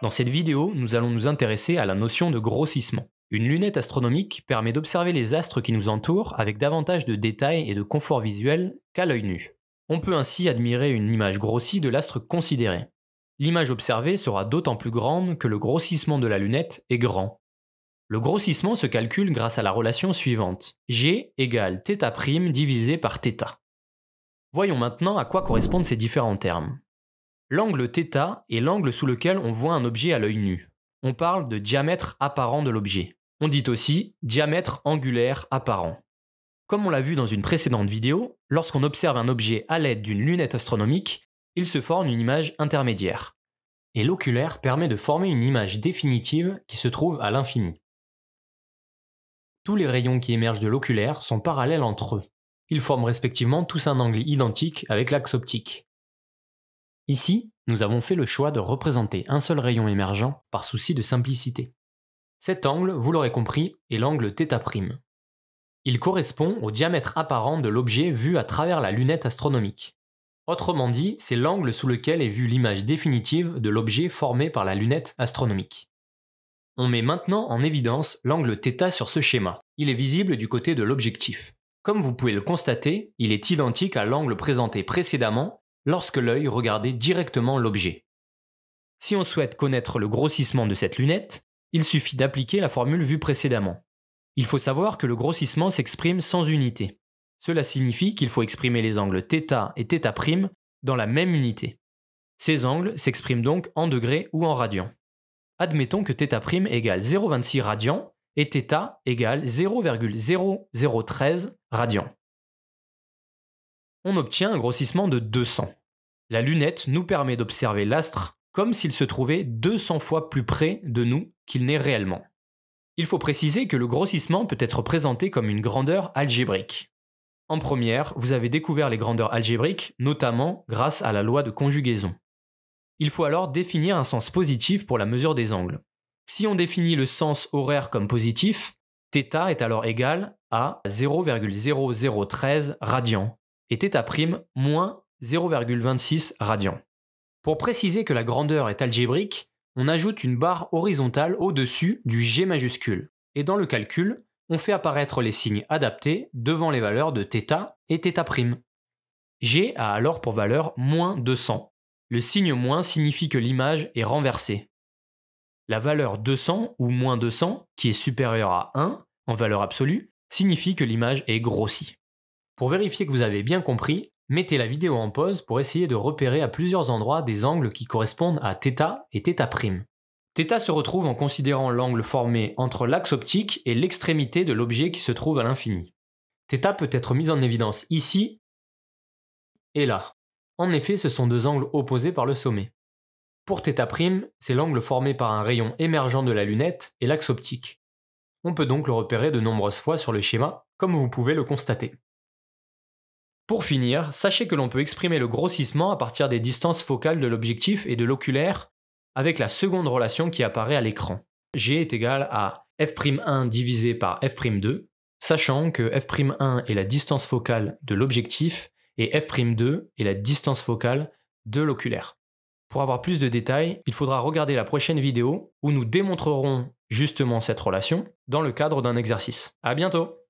Dans cette vidéo, nous allons nous intéresser à la notion de grossissement. Une lunette astronomique permet d'observer les astres qui nous entourent avec davantage de détails et de confort visuel qu'à l'œil nu. On peut ainsi admirer une image grossie de l'astre considéré. L'image observée sera d'autant plus grande que le grossissement de la lunette est grand. Le grossissement se calcule grâce à la relation suivante G égale θ' divisé par θ. Voyons maintenant à quoi correspondent ces différents termes. L'angle θ est l'angle sous lequel on voit un objet à l'œil nu. On parle de diamètre apparent de l'objet. On dit aussi diamètre angulaire apparent. Comme on l'a vu dans une précédente vidéo, lorsqu'on observe un objet à l'aide d'une lunette astronomique, il se forme une image intermédiaire. Et l'oculaire permet de former une image définitive qui se trouve à l'infini. Tous les rayons qui émergent de l'oculaire sont parallèles entre eux. Ils forment respectivement tous un angle identique avec l'axe optique. Ici, nous avons fait le choix de représenter un seul rayon émergent par souci de simplicité. Cet angle, vous l'aurez compris, est l'angle θ'. Il correspond au diamètre apparent de l'objet vu à travers la lunette astronomique. Autrement dit, c'est l'angle sous lequel est vue l'image définitive de l'objet formé par la lunette astronomique. On met maintenant en évidence l'angle θ sur ce schéma. Il est visible du côté de l'objectif. Comme vous pouvez le constater, il est identique à l'angle présenté précédemment lorsque l'œil regardait directement l'objet. Si on souhaite connaître le grossissement de cette lunette, il suffit d'appliquer la formule vue précédemment. Il faut savoir que le grossissement s'exprime sans unité. Cela signifie qu'il faut exprimer les angles θ et θ' dans la même unité. Ces angles s'expriment donc en degrés ou en radians. Admettons que θ' égale 0,26 radians et θ égale 0,0013 radians. On obtient un grossissement de 200. La lunette nous permet d'observer l'astre comme s'il se trouvait 200 fois plus près de nous qu'il n'est réellement. Il faut préciser que le grossissement peut être présenté comme une grandeur algébrique. En première, vous avez découvert les grandeurs algébriques, notamment grâce à la loi de conjugaison. Il faut alors définir un sens positif pour la mesure des angles. Si on définit le sens horaire comme positif, θ est alors égal à 0,0013 radian et θ' moins 0,26 radians. Pour préciser que la grandeur est algébrique, on ajoute une barre horizontale au-dessus du G majuscule. Et dans le calcul, on fait apparaître les signes adaptés devant les valeurs de θ et θ'. G a alors pour valeur moins 200. Le signe moins signifie que l'image est renversée. La valeur 200 ou moins 200, qui est supérieure à 1 en valeur absolue, signifie que l'image est grossie. Pour vérifier que vous avez bien compris, Mettez la vidéo en pause pour essayer de repérer à plusieurs endroits des angles qui correspondent à θ et θ'. Θ se retrouve en considérant l'angle formé entre l'axe optique et l'extrémité de l'objet qui se trouve à l'infini. Θ peut être mis en évidence ici et là. En effet, ce sont deux angles opposés par le sommet. Pour θ', c'est l'angle formé par un rayon émergent de la lunette et l'axe optique. On peut donc le repérer de nombreuses fois sur le schéma, comme vous pouvez le constater. Pour finir, sachez que l'on peut exprimer le grossissement à partir des distances focales de l'objectif et de l'oculaire avec la seconde relation qui apparaît à l'écran. G est égal à f'1 divisé par f'2, sachant que f'1 est la distance focale de l'objectif et f'2 est la distance focale de l'oculaire. Pour avoir plus de détails, il faudra regarder la prochaine vidéo où nous démontrerons justement cette relation dans le cadre d'un exercice. A bientôt!